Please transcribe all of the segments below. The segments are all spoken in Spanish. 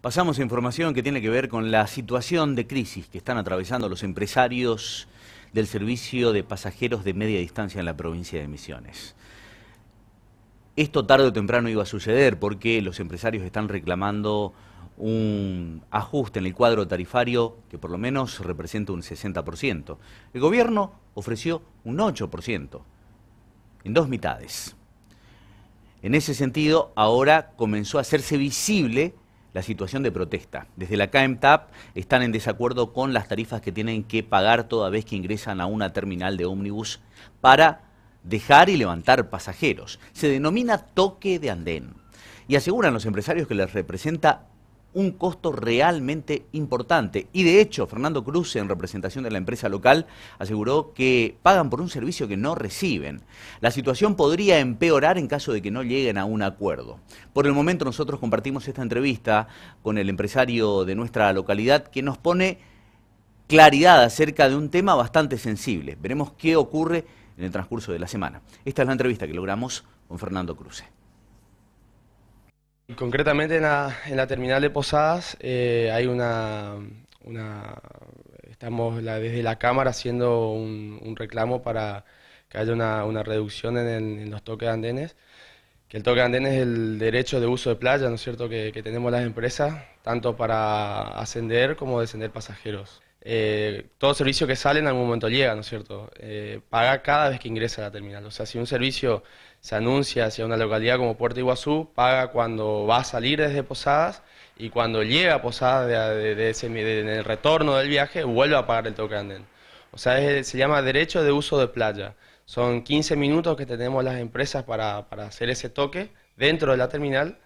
Pasamos a información que tiene que ver con la situación de crisis que están atravesando los empresarios del servicio de pasajeros de media distancia en la provincia de Misiones. Esto tarde o temprano iba a suceder porque los empresarios están reclamando un ajuste en el cuadro tarifario que por lo menos representa un 60%. El gobierno ofreció un 8%, en dos mitades. En ese sentido, ahora comenzó a hacerse visible la situación de protesta. Desde la CAEMTAP están en desacuerdo con las tarifas que tienen que pagar toda vez que ingresan a una terminal de ómnibus para dejar y levantar pasajeros. Se denomina toque de andén y aseguran los empresarios que les representa un costo realmente importante. Y de hecho, Fernando Cruz, en representación de la empresa local, aseguró que pagan por un servicio que no reciben. La situación podría empeorar en caso de que no lleguen a un acuerdo. Por el momento nosotros compartimos esta entrevista con el empresario de nuestra localidad que nos pone claridad acerca de un tema bastante sensible. Veremos qué ocurre en el transcurso de la semana. Esta es la entrevista que logramos con Fernando Cruz. Concretamente en la, terminal de Posadas eh, hay una, estamos desde la Cámara haciendo un, reclamo para que haya una, reducción en, los toques de andenes, que el toque de andenes es el derecho de uso de playa, ¿no es cierto?, que, tenemos las empresas, tanto para ascender como descender pasajeros. Eh, todo servicio que sale en algún momento llega, ¿no es cierto?, eh, paga cada vez que ingresa a la terminal. O sea, si un servicio se anuncia hacia una localidad como Puerto Iguazú, paga cuando va a salir desde Posadas y cuando llega a Posadas de, ese, en el retorno del viaje vuelve a pagar el toque andén. O sea, se llama derecho de uso de playa. Son 15 minutos que tenemos las empresas para, hacer ese toque dentro de la terminal.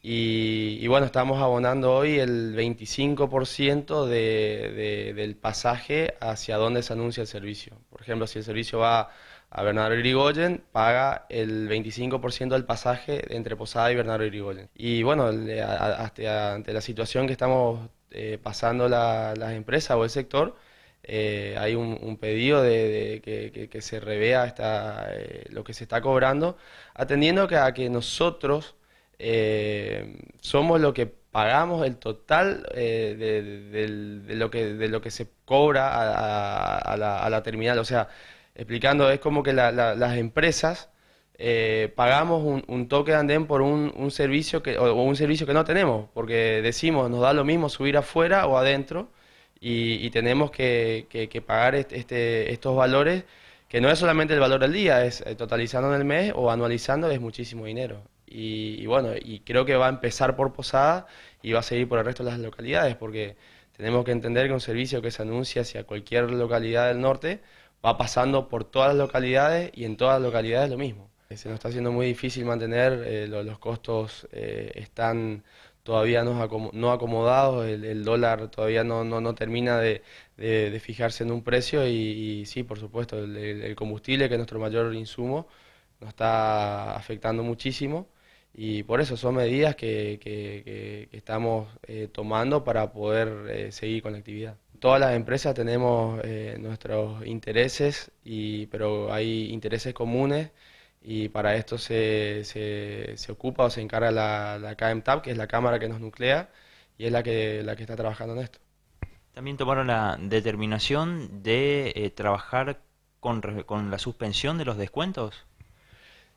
Y, bueno, estamos abonando hoy el 25% de, del pasaje hacia donde se anuncia el servicio. Por ejemplo, si el servicio va a Bernardo Irigoyen, paga el 25% del pasaje entre Posada y Bernardo Irigoyen. Y bueno, eh, ante la situación que estamos eh, pasando las empresas o el sector, eh, hay un, pedido de, que, se revea lo que se está cobrando, atendiendo que, a que nosotros somos lo que pagamos el total de, lo que, de lo que se cobra a, la, a la terminal. O sea, explicando, es como que las empresas eh, pagamos un, toque de andén por un, servicio que, o, un servicio que no tenemos, porque decimos, nos da lo mismo subir afuera o adentro y, tenemos que, pagar este, estos valores, que no es solamente el valor del día, es eh, totalizando en el mes o anualizando es muchísimo dinero. Y, y, bueno, y creo que va a empezar por Posada y va a seguir por el resto de las localidades, porque tenemos que entender que un servicio que se anuncia hacia cualquier localidad del norte va pasando por todas las localidades y en todas las localidades lo mismo. Eh, se nos está haciendo muy difícil mantener, eh, los, costos eh, están todavía no, no acomodados, el, dólar todavía no, termina de, fijarse en un precio y, sí, por supuesto, el, combustible, que es nuestro mayor insumo, nos está afectando muchísimo y por eso son medidas que, estamos tomando para poder seguir con la actividad todas las empresas tenemos eh, nuestros intereses, y, pero hay intereses comunes y para esto se, se, se ocupa o se encarga la, la KMTAP, que es la cámara que nos nuclea y es la que, la que está trabajando en esto. También tomaron la determinación de eh, trabajar con, la suspensión de los descuentos.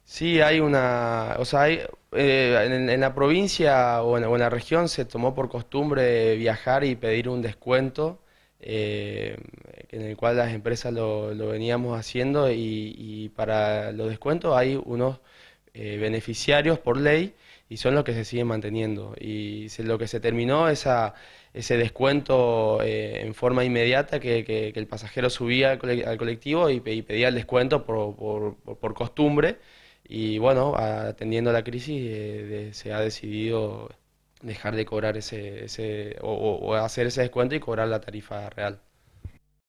Sí, hay una, o sea, hay, eh, en, la provincia o en, la región se tomó por costumbre viajar y pedir un descuento eh, en el cual las empresas lo, veníamos haciendo y, para los descuentos hay unos eh, beneficiarios por ley y son los que se siguen manteniendo. Y lo que se terminó esa, ese descuento eh, en forma inmediata que, el pasajero subía al, colectivo y, pedía el descuento por, por, costumbre. Y bueno, atendiendo la crisis se ha decidido dejar de cobrar ese, ese o, o hacer ese descuento y cobrar la tarifa real.